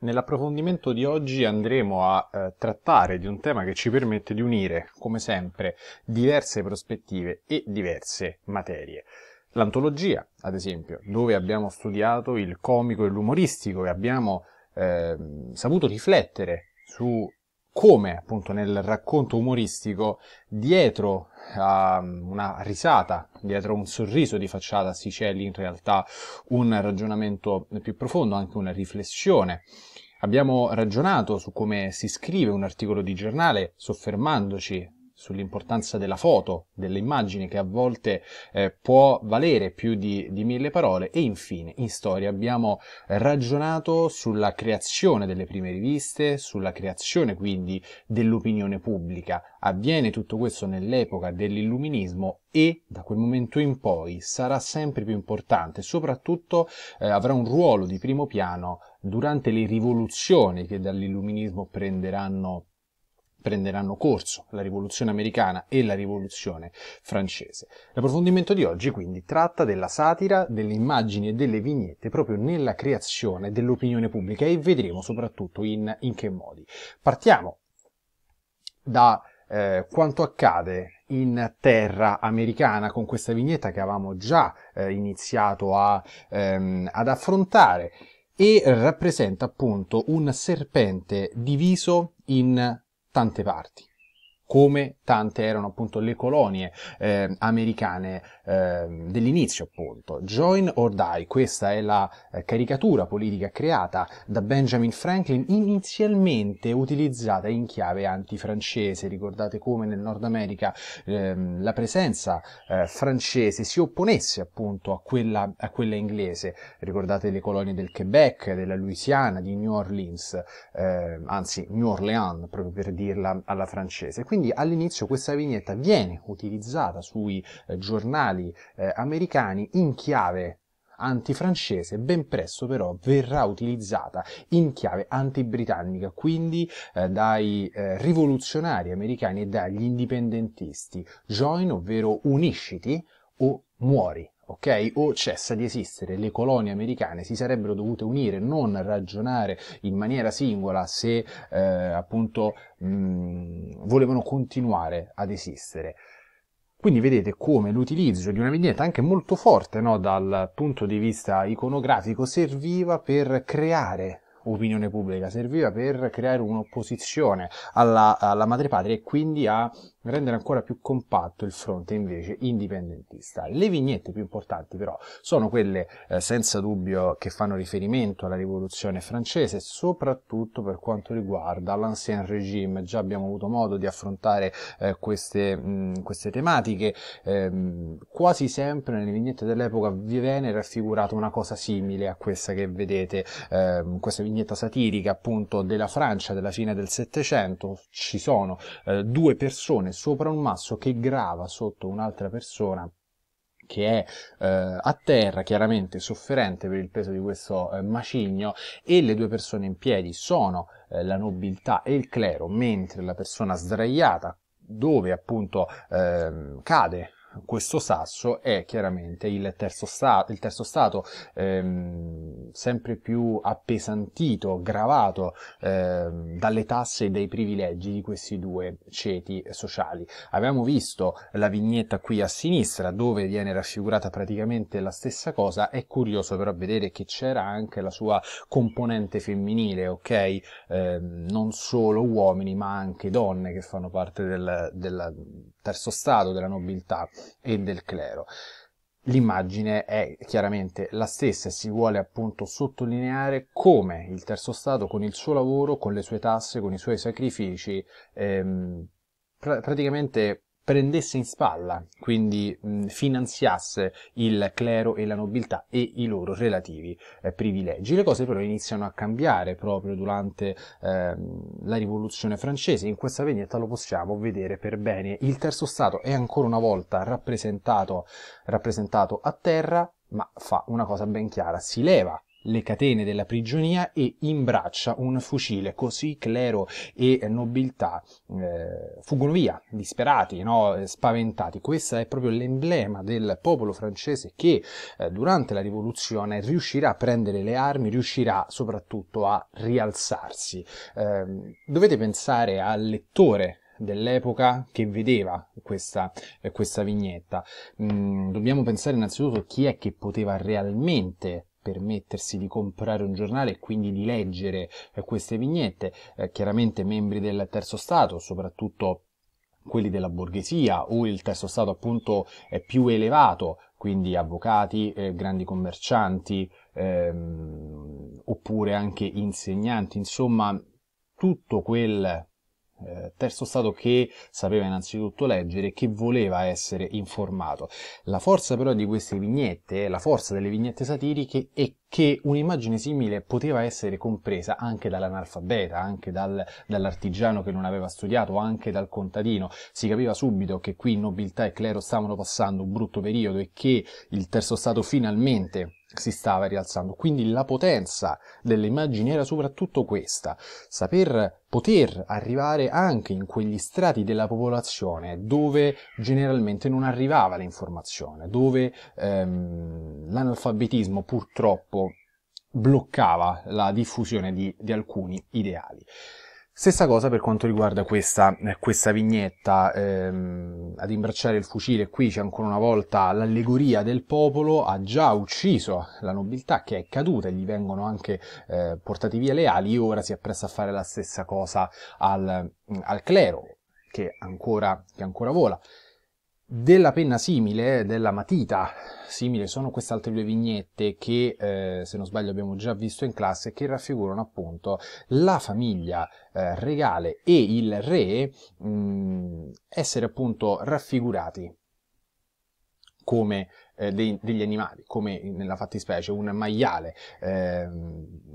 Nell'approfondimento di oggi andremo a eh, trattare di un tema che ci permette di unire, come sempre, diverse prospettive e diverse materie. L'antologia, ad esempio, dove abbiamo studiato il comico e l'umoristico e abbiamo eh, saputo riflettere su come appunto nel racconto umoristico dietro a una risata, dietro a un sorriso di facciata si celi in realtà un ragionamento più profondo, anche una riflessione. Abbiamo ragionato su come si scrive un articolo di giornale, soffermandoci sull'importanza della foto, dell'immagine che a volte eh, può valere più di, di, mille parole e infine in storia abbiamo ragionato sulla creazione delle prime riviste, sulla creazione quindi dell'opinione pubblica. Avviene tutto questo nell'epoca dell'illuminismo e da quel momento in poi sarà sempre più importante, soprattutto eh, avrà un ruolo di primo piano durante le rivoluzioni che dall'illuminismo prenderanno prenderanno corso la rivoluzione americana e la rivoluzione francese. L'approfondimento di oggi quindi tratta della satira, delle immagini e delle vignette proprio nella creazione dell'opinione pubblica e vedremo soprattutto in, in che modi. Partiamo da eh, quanto accade in terra americana con questa vignetta che avevamo già eh, iniziato a, ehm, ad affrontare e rappresenta appunto un serpente diviso in tante parti come tante erano appunto le colonie eh, americane eh, dell'inizio appunto. Join or die, questa è la eh, caricatura politica creata da Benjamin Franklin inizialmente utilizzata in chiave antifrancese. Ricordate come nel Nord America ehm, la presenza eh, francese si opponesse appunto a quella, a quella, inglese. Ricordate le colonie del Quebec, della Louisiana, di New Orleans, ehm, anzi New Orleans proprio per dirla alla francese. Quindi quindi all'inizio questa vignetta viene utilizzata sui eh, giornali eh, americani in chiave antifrancese, ben presto però verrà utilizzata in chiave antibritannica, quindi eh, dai eh, rivoluzionari americani e dagli indipendentisti. Join, ovvero unisciti o muori ok? O cessa di esistere, le colonie americane si sarebbero dovute unire, non ragionare in maniera singola se eh, appunto mh, mm, volevano continuare ad esistere. Quindi vedete come l'utilizzo di una vignetta anche molto forte no, dal punto di vista iconografico serviva per creare opinione pubblica, serviva per creare un'opposizione alla, alla madrepatria e quindi a rendere ancora più compatto il fronte invece indipendentista. Le vignette più importanti però sono quelle eh, senza dubbio che fanno riferimento alla rivoluzione francese, soprattutto per quanto riguarda l'ancien regime. Già abbiamo avuto modo di affrontare eh, queste, mh, mm, queste, tematiche. Ehm, quasi sempre nelle vignette dell'epoca viene raffigurata una cosa simile a questa che vedete, ehm, questa vignetta vignetta satirica appunto della Francia della fine del Settecento, ci sono eh, due persone sopra un masso che grava sotto un'altra persona che è eh, a terra, chiaramente sofferente per il peso di questo eh, macigno, e le due persone in piedi sono eh, la nobiltà e il clero, mentre la persona sdraiata, dove appunto ehm, cade questo sasso è chiaramente il terzo, sta il terzo stato, ehm, sempre più appesantito, gravato ehm, dalle tasse e dai privilegi di questi due ceti sociali. Abbiamo visto la vignetta qui a sinistra dove viene raffigurata praticamente la stessa cosa, è curioso però vedere che c'era anche la sua componente femminile, ok? Eh, non solo uomini ma anche donne che fanno parte del, della, terzo stato della nobiltà e del clero. L'immagine è chiaramente la stessa e si vuole appunto sottolineare come il terzo stato con il suo lavoro, con le sue tasse, con i suoi sacrifici, ehm, pra- praticamente prendesse in spalla, quindi mh, finanziasse il clero e la nobiltà e i loro relativi eh, privilegi. Le cose però iniziano a cambiare proprio durante eh, la rivoluzione francese, in questa vignetta lo possiamo vedere per bene. Il terzo stato è ancora una volta rappresentato, rappresentato a terra, ma fa una cosa ben chiara, si leva le catene della prigionia e imbraccia un fucile. Così clero e nobiltà eh, fuggono via, disperati, no? spaventati. Questo è proprio l'emblema del popolo francese che eh, durante la rivoluzione riuscirà a prendere le armi, riuscirà soprattutto a rialzarsi. Eh, dovete pensare al lettore dell'epoca che vedeva questa, questa vignetta. Mm, dobbiamo pensare innanzitutto chi è che poteva realmente permettersi di comprare un giornale e quindi di leggere eh, queste vignette. Eh, chiaramente membri del terzo stato, soprattutto quelli della borghesia o il terzo stato appunto più elevato, quindi avvocati, eh, grandi commercianti, ehm, oppure anche insegnanti, insomma tutto quel eh, terzo Stato che sapeva innanzitutto leggere e che voleva essere informato. La forza però di queste vignette, la forza delle vignette satiriche è che un'immagine simile poteva essere compresa anche dall'analfabeta, anche dal, dall'artigiano che non aveva studiato, anche dal contadino. Si capiva subito che qui nobiltà e clero stavano passando un brutto periodo e che il terzo Stato finalmente si stava rialzando. Quindi la potenza delle immagini era soprattutto questa, saper poter arrivare anche in quegli strati della popolazione dove generalmente non arrivava l'informazione, dove ehm, l'analfabetismo purtroppo bloccava la diffusione di, di alcuni ideali. Stessa cosa per quanto riguarda questa, eh, questa vignetta, ehm, ad imbracciare il fucile, qui c'è ancora una volta l'allegoria del popolo, ha già ucciso la nobiltà che è caduta e gli vengono anche eh, portati via le ali, ora si appresta a fare la stessa cosa al, al clero che ancora, che ancora vola. Della penna simile, eh, della matita simile, sono queste altre due vignette che, eh, se non sbaglio, abbiamo già visto in classe, che raffigurano appunto la famiglia eh, regale e il re mh, mm, essere appunto raffigurati come eh, dei, degli animali, come nella fattispecie un maiale. Eh,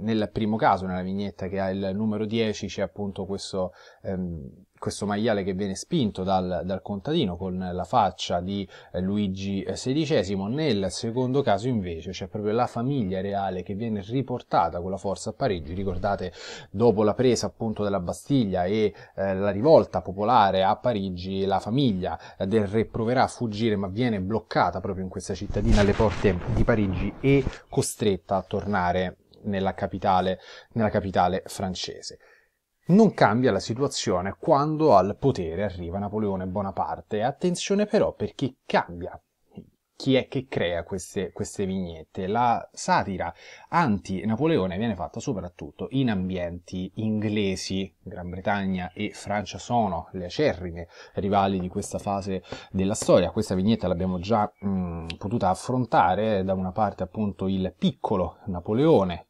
nel primo caso, nella vignetta che ha il numero 10, c'è appunto questo ehm, questo maiale che viene spinto dal, dal, contadino con la faccia di eh, Luigi XVI. Eh, nel secondo caso invece c'è proprio la famiglia reale che viene riportata con la forza a Parigi. Ricordate dopo la presa appunto della Bastiglia e eh, la rivolta popolare a Parigi, la famiglia del re proverà a fuggire ma viene bloccata proprio in questa cittadina alle porte di Parigi e costretta a tornare nella capitale, nella capitale francese. Non cambia la situazione quando al potere arriva Napoleone Bonaparte. Attenzione però perché cambia chi è che crea queste, queste vignette. La satira anti-Napoleone viene fatta soprattutto in ambienti inglesi, Gran Bretagna e Francia sono le acerrime rivali di questa fase della storia. Questa vignetta l'abbiamo già mh, mm, potuta affrontare, da una parte appunto il piccolo Napoleone,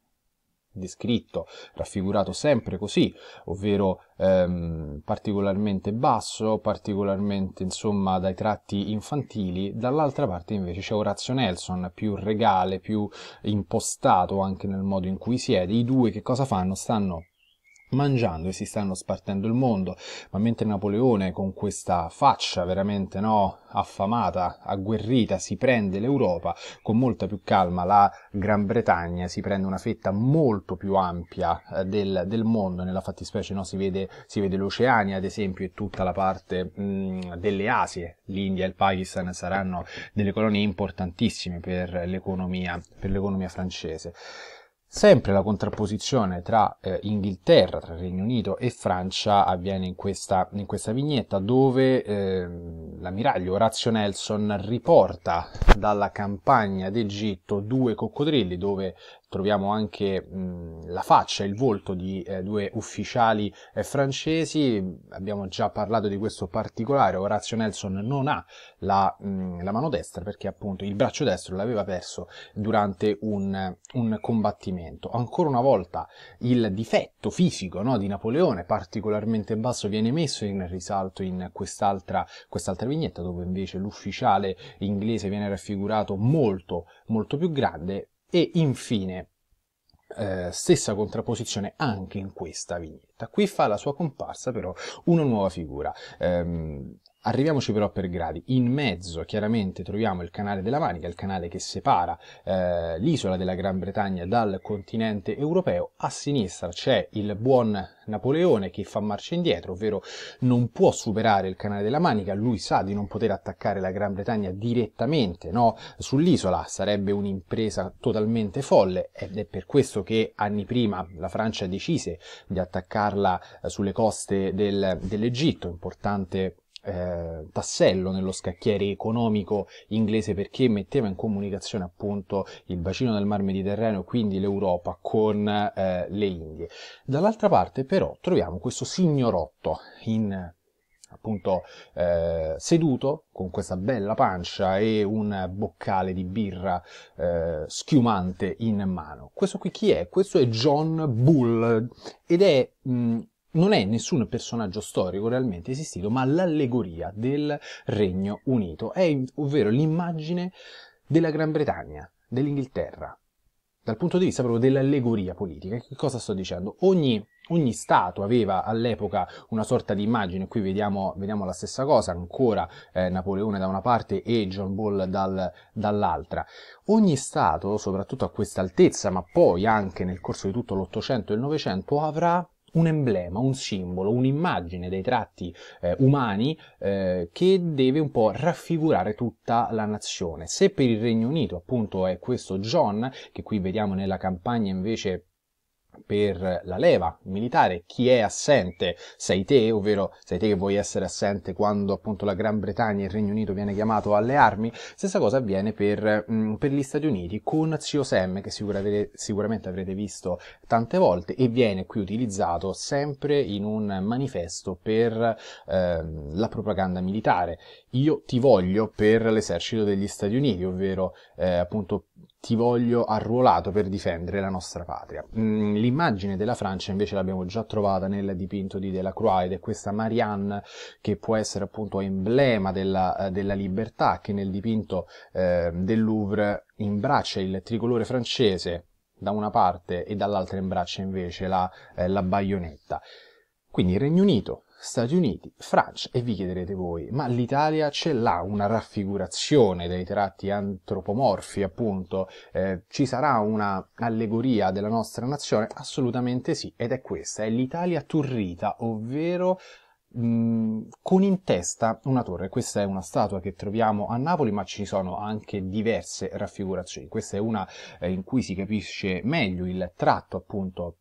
descritto, raffigurato sempre così, ovvero ehm, particolarmente basso, particolarmente insomma dai tratti infantili, dall'altra parte invece c'è Orazio Nelson, più regale, più impostato anche nel modo in cui siede, i due che cosa fanno? Stanno mangiando e si stanno spartendo il mondo, ma mentre Napoleone con questa faccia veramente no, affamata, agguerrita, si prende l'Europa, con molta più calma la Gran Bretagna si prende una fetta molto più ampia eh, del, del mondo, nella fattispecie no, si, vede, si vede l'Oceania ad esempio e tutta la parte mh, mm, delle Asie, l'India e il Pakistan saranno delle colonie importantissime per l'economia, per l'economia francese. Sempre la contrapposizione tra eh, Inghilterra, tra Regno Unito e Francia avviene in questa, in questa vignetta dove eh, l'ammiraglio Orazio Nelson riporta dalla campagna d'Egitto due coccodrilli dove troviamo anche mh, la faccia, il volto di eh, due ufficiali eh, francesi, abbiamo già parlato di questo particolare, Orazio Nelson non ha la, mh, la mano destra perché appunto il braccio destro l'aveva perso durante un, un, combattimento. Ancora una volta il difetto fisico no, di Napoleone, particolarmente basso, viene messo in risalto in quest'altra, quest'altra vignetta dove invece l'ufficiale inglese viene raffigurato molto molto più grande e infine, eh, stessa contrapposizione anche in questa vignetta. Qui fa la sua comparsa però una nuova figura. Ehm, Arriviamoci però per gradi. In mezzo chiaramente troviamo il canale della Manica, il canale che separa eh, l'isola della Gran Bretagna dal continente europeo. A sinistra c'è il buon Napoleone che fa marcia indietro, ovvero non può superare il canale della Manica, lui sa di non poter attaccare la Gran Bretagna direttamente no? sull'isola, sarebbe un'impresa totalmente folle ed è per questo che anni prima la Francia decise di attaccarla eh, sulle coste del, dell'Egitto, importante eh, tassello nello scacchiere economico inglese perché metteva in comunicazione appunto il bacino del Mar Mediterraneo, quindi l'Europa, con eh, le Indie. Dall'altra parte però troviamo questo signorotto in appunto eh, seduto con questa bella pancia e un boccale di birra eh, schiumante in mano. Questo qui chi è? Questo è John Bull ed è mh, non è nessun personaggio storico realmente esistito, ma l'allegoria del Regno Unito, è ovvero l'immagine della Gran Bretagna, dell'Inghilterra, dal punto di vista proprio dell'allegoria politica. Che cosa sto dicendo? Ogni, ogni Stato aveva all'epoca una sorta di immagine, qui vediamo, vediamo la stessa cosa, ancora eh, Napoleone da una parte e John Ball dal, dall'altra. Ogni Stato, soprattutto a questa altezza, ma poi anche nel corso di tutto l'Ottocento e il Novecento, avrà un emblema, un simbolo, un'immagine dei tratti eh, umani eh, che deve un po' raffigurare tutta la nazione. Se per il Regno Unito appunto è questo John, che qui vediamo nella campagna invece per la leva militare, chi è assente sei te, ovvero sei te che vuoi essere assente quando appunto la Gran Bretagna e il Regno Unito viene chiamato alle armi, stessa cosa avviene per, mh, mm, per gli Stati Uniti con COSM che sicura avete, sicuramente avrete visto tante volte e viene qui utilizzato sempre in un manifesto per eh, la propaganda militare. Io ti voglio per l'esercito degli Stati Uniti, ovvero eh, appunto ti voglio arruolato per difendere la nostra patria. Mm, l'immagine della Francia invece l'abbiamo già trovata nel dipinto di Delacroix ed è questa Marianne che può essere appunto emblema della, eh, della libertà che nel dipinto eh, del Louvre imbraccia il tricolore francese da una parte e dall'altra imbraccia invece la, eh, la baionetta. Quindi il Regno Unito Stati Uniti, Francia e vi chiederete voi, ma l'Italia ce l'ha una raffigurazione dei tratti antropomorfi appunto? Eh, ci sarà una allegoria della nostra nazione? Assolutamente sì, ed è questa, è l'Italia turrita, ovvero mm, con in testa una torre, questa è una statua che troviamo a Napoli ma ci sono anche diverse raffigurazioni, questa è una eh, in cui si capisce meglio il tratto appunto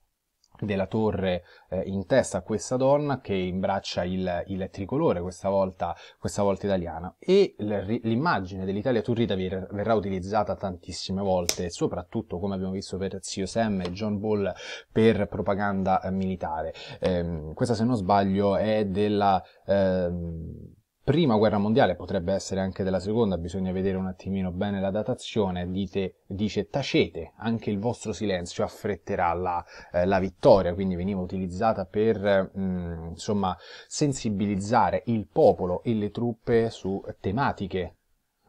della torre eh, in testa a questa donna che imbraccia il, il tricolore, questa volta, questa volta italiana. E l'immagine dell'Italia turrita ver verrà utilizzata tantissime volte, soprattutto come abbiamo visto per Zio Sam e John Ball per propaganda eh, militare. Eh, questa, se non sbaglio, è della ehm, prima guerra mondiale, potrebbe essere anche della seconda, bisogna vedere un attimino bene la datazione, dite, dice tacete, anche il vostro silenzio affretterà la, eh, la vittoria, quindi veniva utilizzata per mh, mm, insomma sensibilizzare il popolo e le truppe su tematiche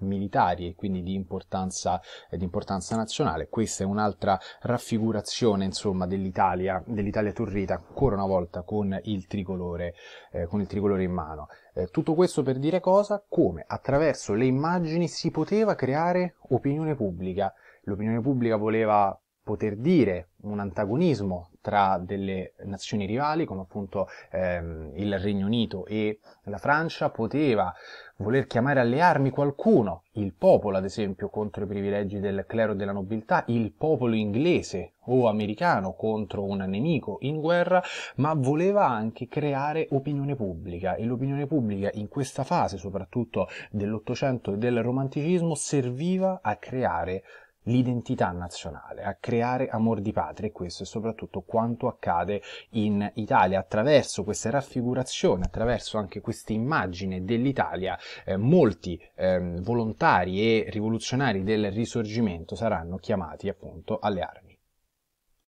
militari e quindi di importanza, eh, di importanza nazionale. Questa è un'altra raffigurazione insomma, dell'Italia, dell'Italia turrita, ancora una volta con il tricolore, eh, con il tricolore in mano. Eh, tutto questo per dire cosa? Come attraverso le immagini si poteva creare opinione pubblica. L'opinione pubblica voleva poter dire un antagonismo tra delle nazioni rivali come appunto ehm, il Regno Unito e la Francia poteva voler chiamare alle armi qualcuno, il popolo ad esempio contro i privilegi del clero e della nobiltà, il popolo inglese o americano contro un nemico in guerra, ma voleva anche creare opinione pubblica e l'opinione pubblica in questa fase soprattutto dell'Ottocento e del Romanticismo serviva a creare l'identità nazionale, a creare amor di patria e questo è soprattutto quanto accade in Italia attraverso queste raffigurazioni, attraverso anche questa immagine dell'Italia, eh, molti eh, volontari e rivoluzionari del risorgimento saranno chiamati appunto alle armi.